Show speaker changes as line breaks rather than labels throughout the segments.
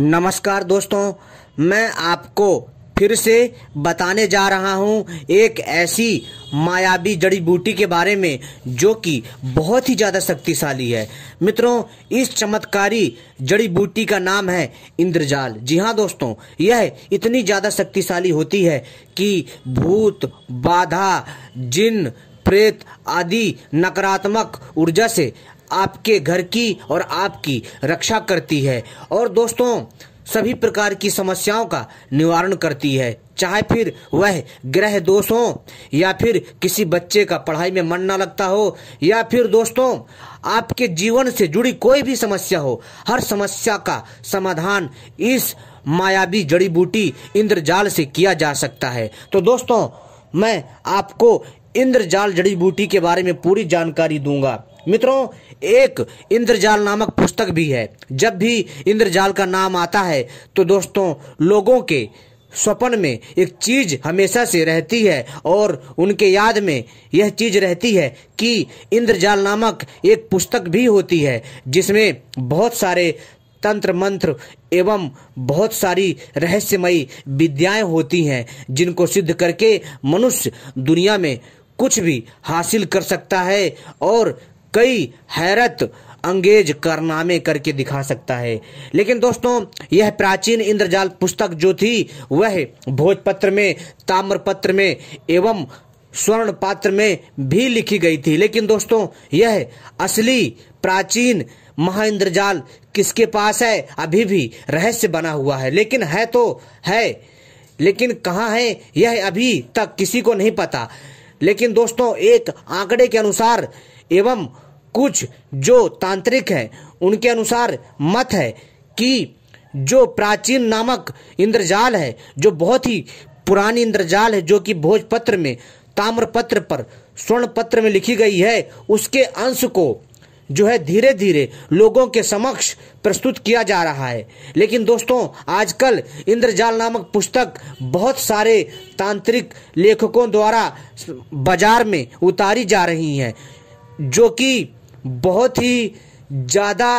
नमस्कार दोस्तों मैं आपको फिर से बताने जा रहा हूं एक ऐसी मायावी जड़ी बूटी के बारे में जो कि बहुत ही ज़्यादा शक्तिशाली है मित्रों इस चमत्कारी जड़ी बूटी का नाम है इंद्रजाल जी हाँ दोस्तों यह इतनी ज़्यादा शक्तिशाली होती है कि भूत बाधा जिन प्रेत आदि नकारात्मक ऊर्जा से आपके घर की और आपकी रक्षा करती है और दोस्तों सभी प्रकार की समस्याओं का निवारण करती है चाहे फिर वह ग्रह दोष हो या फिर किसी बच्चे का पढ़ाई में मन ना लगता हो या फिर दोस्तों आपके जीवन से जुड़ी कोई भी समस्या हो हर समस्या का समाधान इस मायावी जड़ी बूटी इंद्रजाल से किया जा सकता है तो दोस्तों मैं आपको इंद्रजाल जड़ी बूटी के बारे में पूरी जानकारी दूंगा मित्रों एक इंद्रजाल नामक पुस्तक भी है जब भी इंद्रजाल का नाम आता है तो दोस्तों लोगों के स्वप्न में एक चीज हमेशा से रहती है और उनके याद में यह चीज रहती है कि इंद्रजाल नामक एक पुस्तक भी होती है जिसमें बहुत सारे तंत्र मंत्र एवं बहुत सारी रहस्यमयी विद्याएं होती हैं जिनको सिद्ध करके मनुष्य दुनिया में कुछ भी हासिल कर सकता है और कई हैरत अंगेज कारनामे करके दिखा सकता है लेकिन दोस्तों यह प्राचीन इंद्रजाल पुस्तक जो थी वह भोजपत्र में ताम्रपत्र में एवं स्वर्ण पात्र में भी लिखी गई थी लेकिन दोस्तों यह असली प्राचीन महाइंद्रजाल किसके पास है अभी भी रहस्य बना हुआ है लेकिन है तो है लेकिन कहाँ है यह अभी तक किसी को नहीं पता लेकिन दोस्तों एक आंकड़े के अनुसार एवं कुछ जो तांत्रिक हैं उनके अनुसार मत है कि जो प्राचीन नामक इंद्रजाल है जो बहुत ही पुरानी इंद्रजाल है जो कि भोजपत्र में ताम्रपत्र पर स्वर्ण पत्र में लिखी गई है उसके अंश को जो है धीरे धीरे लोगों के समक्ष प्रस्तुत किया जा रहा है लेकिन दोस्तों आजकल इंद्रजाल नामक पुस्तक बहुत सारे तांत्रिक लेखकों द्वारा बाजार में उतारी जा रही है जो कि बहुत ही ज़्यादा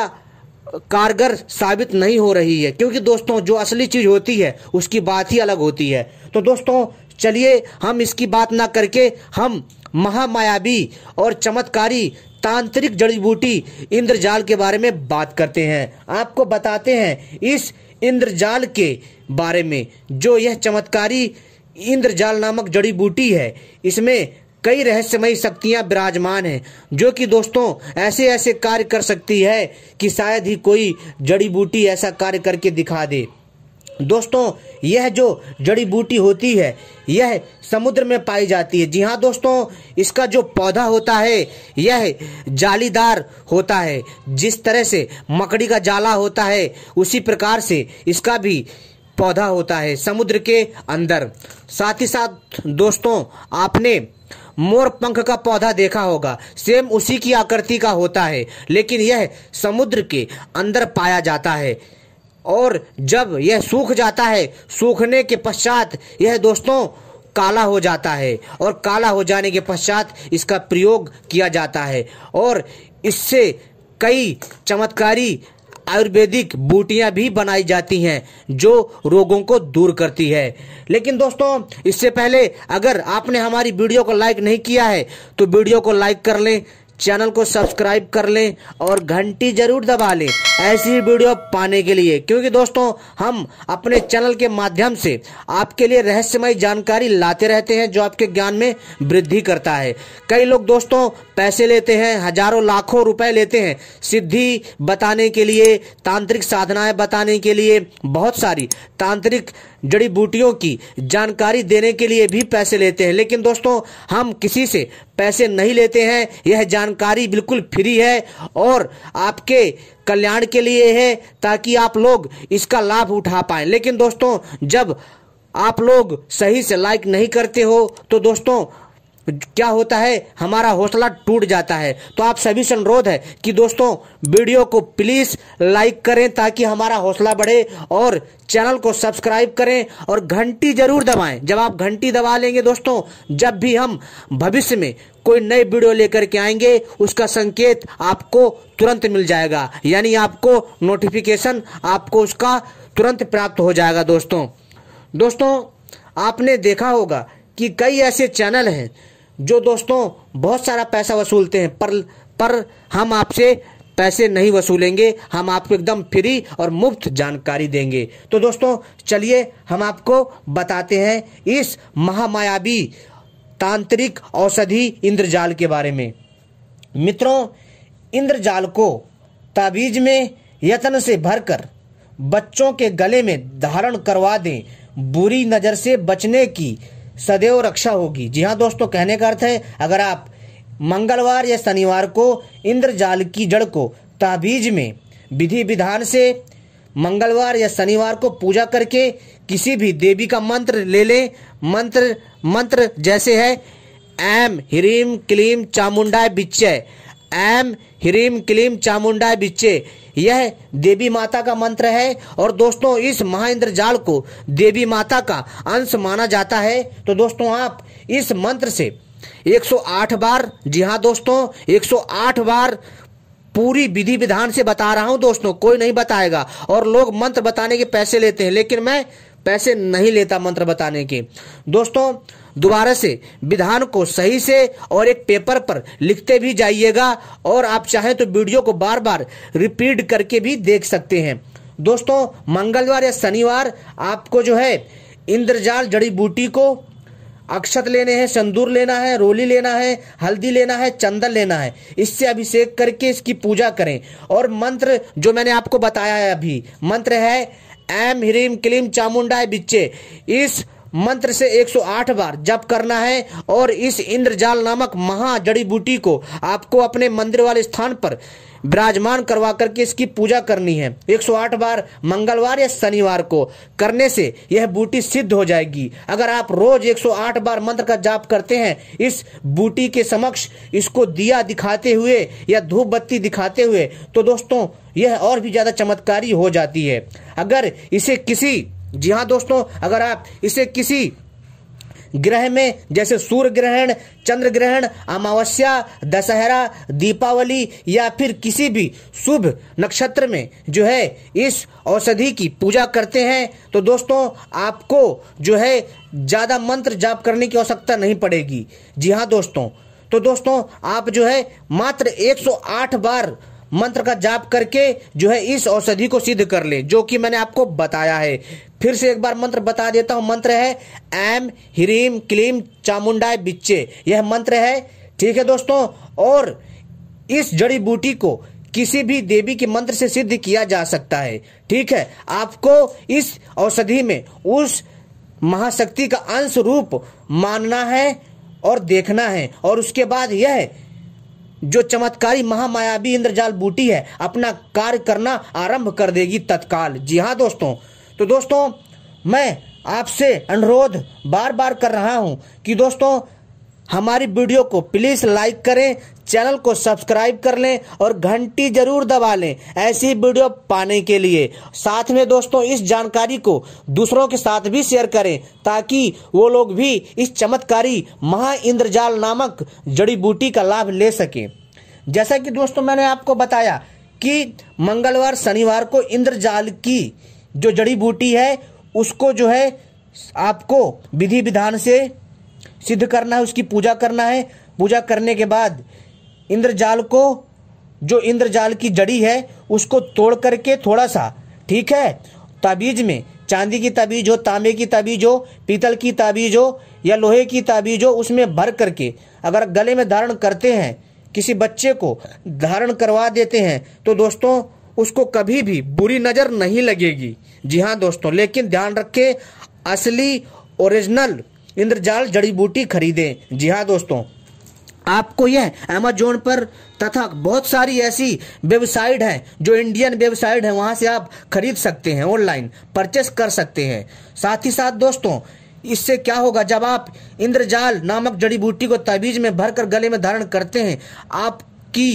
कारगर साबित नहीं हो रही है क्योंकि दोस्तों जो असली चीज़ होती है उसकी बात ही अलग होती है तो दोस्तों चलिए हम इसकी बात ना करके हम महामायावी और चमत्कारी तांत्रिक जड़ी बूटी इंद्रजाल के बारे में बात करते हैं आपको बताते हैं इस इंद्रजाल के बारे में जो यह चमत्कारी इंद्रजाल नामक जड़ी बूटी है इसमें कई रहस्यमयी शक्तियां विराजमान हैं जो कि दोस्तों ऐसे ऐसे कार्य कर सकती है कि शायद ही कोई जड़ी बूटी ऐसा कार्य करके दिखा दे दोस्तों यह जो जड़ी बूटी होती है यह समुद्र में पाई जाती है जी हाँ दोस्तों इसका जो पौधा होता है यह जालीदार होता है जिस तरह से मकड़ी का जाला होता है उसी प्रकार से इसका भी पौधा होता है समुद्र के अंदर साथ ही साथ दोस्तों आपने मोर पंख का पौधा देखा होगा सेम उसी की आकृति का होता है लेकिन यह समुद्र के अंदर पाया जाता है और जब यह सूख जाता है सूखने के पश्चात यह दोस्तों काला हो जाता है और काला हो जाने के पश्चात इसका प्रयोग किया जाता है और इससे कई चमत्कारी आयुर्वेदिक बूटियां भी बनाई जाती हैं जो रोगों को दूर करती है लेकिन दोस्तों इससे पहले अगर आपने हमारी वीडियो को लाइक नहीं किया है तो वीडियो को लाइक कर लें चैनल को सब्सक्राइब कर लें और घंटी जरूर दबा लें ऐसी वीडियो पाने के लिए क्योंकि दोस्तों हम अपने चैनल के माध्यम से आपके लिए रहस्यमय जानकारी लाते रहते हैं जो आपके ज्ञान में वृद्धि करता है कई लोग दोस्तों पैसे लेते हैं हजारों लाखों रुपए लेते हैं सिद्धि बताने के लिए तांत्रिक साधनाएं बताने के लिए बहुत सारी तांत्रिक जड़ी बूटियों की जानकारी देने के लिए भी पैसे लेते हैं लेकिन दोस्तों हम किसी से पैसे नहीं लेते हैं यह जानकारी बिल्कुल फ्री है और आपके कल्याण के लिए है ताकि आप लोग इसका लाभ उठा पाए लेकिन दोस्तों जब आप लोग सही से लाइक नहीं करते हो तो दोस्तों क्या होता है हमारा हौसला टूट जाता है तो आप सभी से अनुरोध है कि दोस्तों वीडियो को प्लीज़ लाइक करें ताकि हमारा हौसला बढ़े और चैनल को सब्सक्राइब करें और घंटी जरूर दबाएं जब आप घंटी दबा लेंगे दोस्तों जब भी हम भविष्य में कोई नई वीडियो लेकर के आएंगे उसका संकेत आपको तुरंत मिल जाएगा यानी आपको नोटिफिकेशन आपको उसका तुरंत प्राप्त हो जाएगा दोस्तों दोस्तों आपने देखा होगा कि कई ऐसे चैनल हैं जो दोस्तों बहुत सारा पैसा वसूलते हैं पर पर हम आपसे पैसे नहीं वसूलेंगे हम आपको एकदम फ्री और मुफ्त जानकारी देंगे तो दोस्तों चलिए हम आपको बताते हैं इस महामायावी तांत्रिक औषधि इंद्रजाल के बारे में मित्रों इंद्रजाल को ताबीज में यत्न से भरकर बच्चों के गले में धारण करवा दें बुरी नज़र से बचने की सदैव रक्षा होगी जी हाँ दोस्तों कहने का अर्थ है अगर आप मंगलवार या शनिवार को इंद्रजाल की जड़ को ताबीज में विधि विधान से मंगलवार या शनिवार को पूजा करके किसी भी देवी का मंत्र ले लें मंत्र मंत्र जैसे है एम ह्रीम क्लीम चामुंडा बिच्चे एम ह्रीम क्लीम चामुंडा बिच्चे यह देवी माता का मंत्र है और दोस्तों इस महेंद्र जाल को देवी माता का अंश माना जाता है तो दोस्तों आप इस मंत्र से 108 बार जी हाँ दोस्तों 108 बार पूरी विधि विधान से बता रहा हूं दोस्तों कोई नहीं बताएगा और लोग मंत्र बताने के पैसे लेते हैं लेकिन मैं पैसे नहीं लेता मंत्र बताने के दोस्तों दोबारा से विधान को सही से और एक पेपर पर लिखते भी जाइएगा और आप चाहें तो वीडियो को बार बार रिपीट करके भी देख सकते हैं दोस्तों मंगलवार या शनिवार आपको जो है इंद्रजाल जड़ी बूटी को अक्षत लेने हैं संदूर लेना है रोली लेना है हल्दी लेना है चंदन लेना है इससे अभिषेक करके इसकी पूजा करें और मंत्र जो मैंने आपको बताया है अभी मंत्र है एम ह्रीम क्लीम चामुंडा बिच्चे इस मंत्र से 108 बार जप करना है और इस इंद्रजाल नामक महा जड़ी बूटी को आपको अपने मंदिर वाले स्थान पर विराजमान करवा करके इसकी पूजा करनी है 108 बार मंगलवार या शनिवार को करने से यह बूटी सिद्ध हो जाएगी अगर आप रोज 108 बार मंत्र का जाप करते हैं इस बूटी के समक्ष इसको दिया दिखाते हुए या धूप बत्ती दिखाते हुए तो दोस्तों यह और भी ज्यादा चमत्कारी हो जाती है अगर इसे किसी जी हाँ दोस्तों अगर आप इसे किसी ग्रह में जैसे सूर्य ग्रहण चंद्र ग्रहण अमावस्या दशहरा दीपावली या फिर किसी भी शुभ नक्षत्र में जो है इस औषधि की पूजा करते हैं तो दोस्तों आपको जो है ज़्यादा मंत्र जाप करने की आवश्यकता नहीं पड़ेगी जी हाँ दोस्तों तो दोस्तों आप जो है मात्र 108 बार मंत्र का जाप करके जो है इस औषधि को सिद्ध कर ले जो कि मैंने आपको बताया है फिर से एक बार मंत्र बता देता हूं मंत्र है एम ह्रीम क्लीम चामुंडाय बिच्चे यह मंत्र है ठीक है दोस्तों और इस जड़ी बूटी को किसी भी देवी के मंत्र से सिद्ध किया जा सकता है ठीक है आपको इस औषधि में उस महाशक्ति का अंश रूप मानना है और देखना है और उसके बाद यह जो चमत्कारी महामायावी इंद्रजाल बूटी है अपना कार्य करना आरंभ कर देगी तत्काल जी हाँ दोस्तों तो दोस्तों मैं आपसे अनुरोध बार बार कर रहा हूँ कि दोस्तों हमारी वीडियो को प्लीज़ लाइक करें चैनल को सब्सक्राइब कर लें और घंटी जरूर दबा लें ऐसी वीडियो पाने के लिए साथ में दोस्तों इस जानकारी को दूसरों के साथ भी शेयर करें ताकि वो लोग भी इस चमत्कारी महा इंद्रजाल नामक जड़ी बूटी का लाभ ले सकें जैसा कि दोस्तों मैंने आपको बताया कि मंगलवार शनिवार को इंद्रजाल की जो जड़ी बूटी है उसको जो है आपको विधि विधान से सिद्ध करना है उसकी पूजा करना है पूजा करने के बाद इंद्रजाल को जो इंद्रजाल की जड़ी है उसको तोड़ करके थोड़ा सा ठीक है ताबीज में चांदी की ताबीज हो तांबे की ताबीज हो पीतल की ताबीज हो या लोहे की ताबीज हो उसमें भर करके अगर गले में धारण करते हैं किसी बच्चे को धारण करवा देते हैं तो दोस्तों उसको कभी भी बुरी नज़र नहीं लगेगी जी हाँ दोस्तों लेकिन ध्यान रखें असली ओरिजिनल इंद्रजाल जड़ी बूटी खरीदें जी हाँ दोस्तों आपको यह अमेजोन पर तथा बहुत सारी ऐसी वेबसाइट हैं जो इंडियन वेबसाइट है वहाँ से आप खरीद सकते हैं ऑनलाइन परचेस कर सकते हैं साथ ही साथ दोस्तों इससे क्या होगा जब आप इंद्रजाल नामक जड़ी बूटी को तबीज में भरकर गले में धारण करते हैं आप की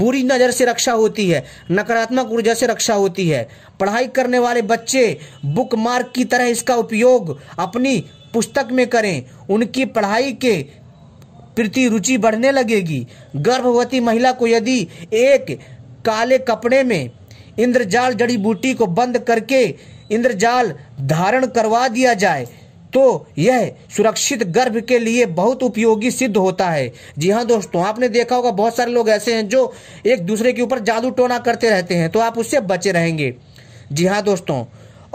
बुरी नज़र से रक्षा होती है नकारात्मक ऊर्जा से रक्षा होती है पढ़ाई करने वाले बच्चे बुक मार्क की तरह इसका उपयोग अपनी पुस्तक में करें उनकी पढ़ाई के प्रति रुचि बढ़ने लगेगी गर्भवती महिला को यदि एक काले कपड़े में इंद्रजाल जड़ी बूटी को बंद करके इंद्रजाल धारण करवा दिया जाए तो यह सुरक्षित गर्भ के लिए बहुत उपयोगी सिद्ध होता है जी हाँ दोस्तों आपने देखा होगा बहुत सारे लोग ऐसे हैं जो एक दूसरे के ऊपर जादू टोना करते रहते हैं तो आप उससे बचे रहेंगे जी हाँ दोस्तों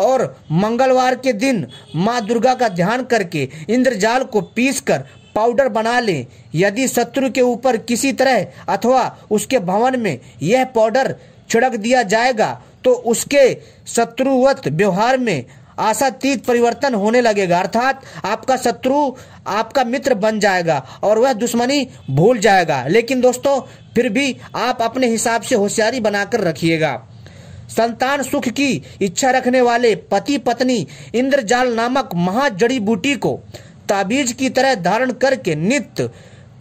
और मंगलवार के दिन माँ दुर्गा का ध्यान करके इंद्रजाल को पीसकर पाउडर बना लें यदि शत्रु के ऊपर किसी तरह अथवा उसके भवन में यह पाउडर छिड़क दिया जाएगा तो उसके शत्रुवत व्यवहार में आशातीत परिवर्तन होने लगेगा अर्थात आपका शत्रु आपका मित्र बन जाएगा और वह दुश्मनी भूल जाएगा लेकिन दोस्तों फिर भी आप अपने हिसाब से होशियारी बनाकर रखिएगा संतान सुख की इच्छा रखने वाले पति पत्नी इंद्रजाल नामक महाजड़ी बूटी को ताबीज की तरह धारण करके नित्य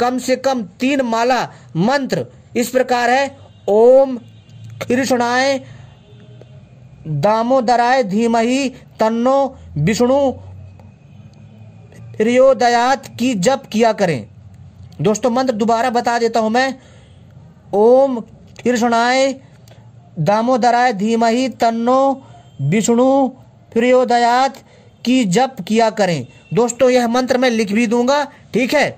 कम से कम तीन माला मंत्र इस प्रकार है ओम कृष्णाय दामोदराय धीमहि तन्नो विष्णु रियोदयात की जप किया करें दोस्तों मंत्र दोबारा बता देता हूं मैं ओम कृष्णाय दामोदराय धीमहि तन्नो विष्णु प्रियोदयात की जप किया करें दोस्तों यह मंत्र मैं लिख भी दूंगा ठीक है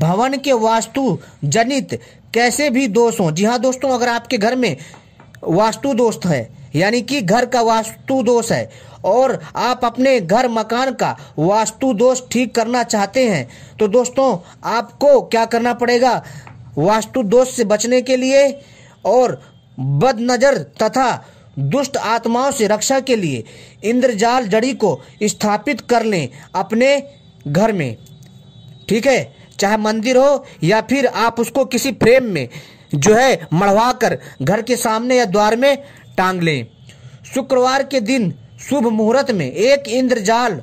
भवन के वास्तु जनित कैसे भी दोष हो जी हाँ दोस्तों अगर आपके घर में वास्तु दोष है यानी कि घर का वास्तु दोष है और आप अपने घर मकान का वास्तु दोष ठीक करना चाहते हैं तो दोस्तों आपको क्या करना पड़ेगा वास्तु दोष से बचने के लिए और बदनजर तथा दुष्ट आत्माओं से रक्षा के लिए इंद्रजाल जड़ी को स्थापित कर लें अपने घर में ठीक है चाहे मंदिर हो या फिर आप उसको किसी फ्रेम में जो है मढ़वा कर घर के सामने या द्वार में टांग लें शुक्रवार के दिन शुभ मुहूर्त में एक इंद्रजाल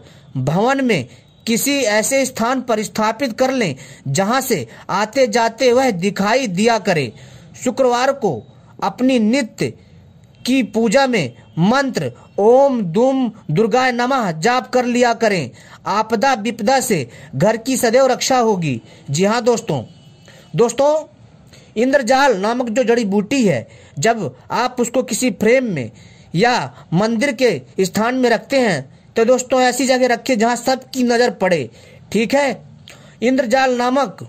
भवन में किसी ऐसे स्थान पर स्थापित कर लें जहां से आते जाते वह दिखाई दिया करे शुक्रवार को अपनी नित्य की पूजा में मंत्र ओम दुम दुर्गाय नमः जाप कर लिया करें आपदा विपदा से घर की सदैव रक्षा होगी जी हाँ दोस्तों दोस्तों इंद्रजाल नामक जो जड़ी बूटी है जब आप उसको किसी फ्रेम में या मंदिर के स्थान में रखते हैं तो दोस्तों ऐसी जगह रखिए जहाँ सबकी नज़र पड़े ठीक है इंद्रजाल नामक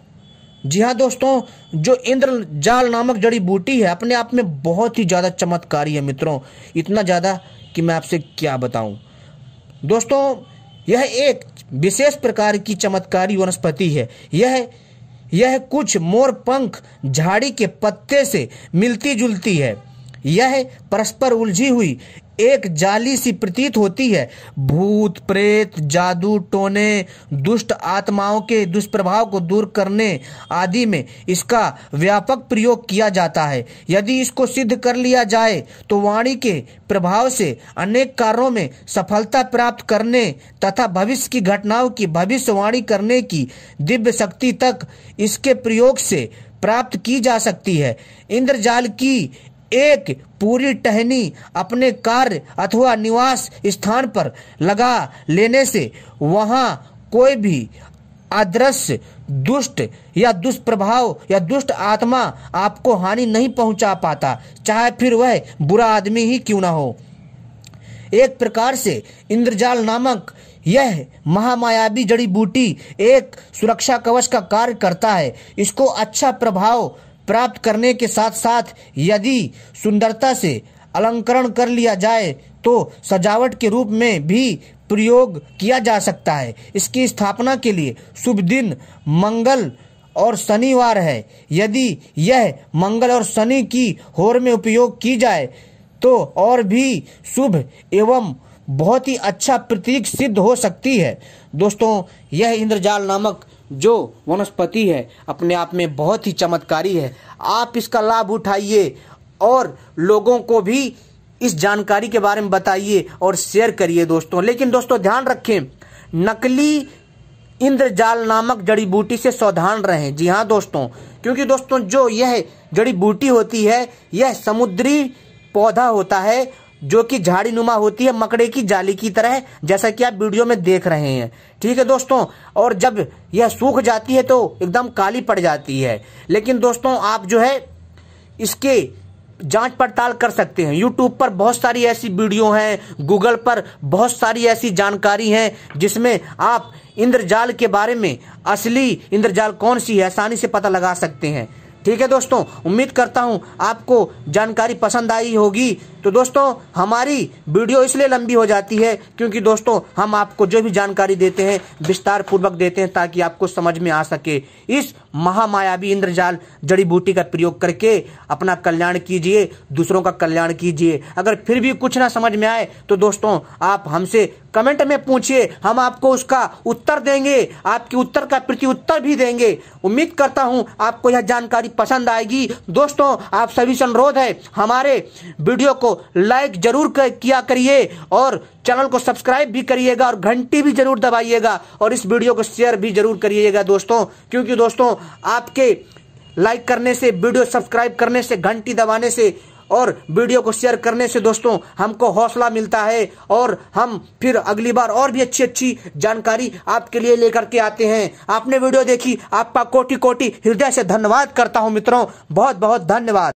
जी हाँ दोस्तों जो इंद्र जाल नामक जड़ी बूटी है अपने आप में बहुत ही ज़्यादा चमत्कारी है मित्रों इतना ज़्यादा कि मैं आपसे क्या बताऊं दोस्तों यह एक विशेष प्रकार की चमत्कारी वनस्पति है यह यह कुछ पंख झाड़ी के पत्ते से मिलती जुलती है यह परस्पर उलझी हुई एक जाली सी प्रतीत होती है भूत प्रेत जादू टोने दुष्ट आत्माओं के दुष्प्रभाव को दूर करने आदि में इसका व्यापक प्रयोग किया जाता है यदि इसको सिद्ध कर लिया जाए तो वाणी के प्रभाव से अनेक कार्यों में सफलता प्राप्त करने तथा भविष्य की घटनाओं की भविष्यवाणी करने की दिव्य शक्ति तक इसके प्रयोग से प्राप्त की जा सकती है इंद्रजाल की एक पूरी टहनी अपने कार्य अथवा निवास स्थान पर लगा लेने से वहां कोई भी अदृश्य दुष्ट या दुष्प्रभाव या दुष्ट आत्मा आपको हानि नहीं पहुंचा पाता चाहे फिर वह बुरा आदमी ही क्यों ना हो एक प्रकार से इंद्रजाल नामक यह महामायावी जड़ी बूटी एक सुरक्षा कवच का कार्य करता है इसको अच्छा प्रभाव प्राप्त करने के साथ साथ यदि सुंदरता से अलंकरण कर लिया जाए तो सजावट के रूप में भी प्रयोग किया जा सकता है इसकी स्थापना के लिए शुभ दिन मंगल और शनिवार है यदि यह मंगल और शनि की होर में उपयोग की जाए तो और भी शुभ एवं बहुत ही अच्छा प्रतीक सिद्ध हो सकती है दोस्तों यह इंद्रजाल नामक जो वनस्पति है अपने आप में बहुत ही चमत्कारी है आप इसका लाभ उठाइए और लोगों को भी इस जानकारी के बारे में बताइए और शेयर करिए दोस्तों लेकिन दोस्तों ध्यान रखें नकली इंद्रजाल नामक जड़ी बूटी से सावधान रहें जी हाँ दोस्तों क्योंकि दोस्तों जो यह जड़ी बूटी होती है यह समुद्री पौधा होता है जो कि झाड़ी नुमा होती है मकड़े की जाली की तरह जैसा कि आप वीडियो में देख रहे हैं ठीक है दोस्तों और जब यह सूख जाती है तो एकदम काली पड़ जाती है लेकिन दोस्तों आप जो है इसके जांच पड़ताल कर सकते हैं यूट्यूब पर बहुत सारी ऐसी वीडियो हैं गूगल पर बहुत सारी ऐसी जानकारी है जिसमें आप इंद्रजाल के बारे में असली इंद्रजाल कौन सी है आसानी से पता लगा सकते हैं ठीक है दोस्तों उम्मीद करता हूँ आपको जानकारी पसंद आई होगी तो दोस्तों हमारी वीडियो इसलिए लंबी हो जाती है क्योंकि दोस्तों हम आपको जो भी जानकारी देते हैं विस्तार पूर्वक देते हैं ताकि आपको समझ में आ सके इस महामायावी इंद्रजाल जड़ी बूटी का प्रयोग करके अपना कल्याण कीजिए दूसरों का कल्याण कीजिए अगर फिर भी कुछ ना समझ में आए तो दोस्तों आप हमसे कमेंट में पूछिए हम आपको उसका उत्तर देंगे आपके उत्तर का प्रति उत्तर भी देंगे उम्मीद करता हूं आपको यह जानकारी पसंद आएगी दोस्तों आप सभी से अनुरोध है हमारे वीडियो को लाइक जरूर किया करिए और चैनल को सब्सक्राइब भी करिएगा और घंटी भी जरूर दबाइएगा और इस वीडियो को शेयर भी जरूर करिएगा दोस्तों क्योंकि दोस्तों आपके लाइक करने से वीडियो सब्सक्राइब करने से घंटी दबाने से और वीडियो को शेयर करने से दोस्तों हमको हौसला मिलता है और हम फिर अगली बार और भी अच्छी अच्छी जानकारी आपके लिए लेकर के आते हैं आपने वीडियो देखी आपका कोटि कोटि हृदय से धन्यवाद करता हूँ मित्रों बहुत बहुत धन्यवाद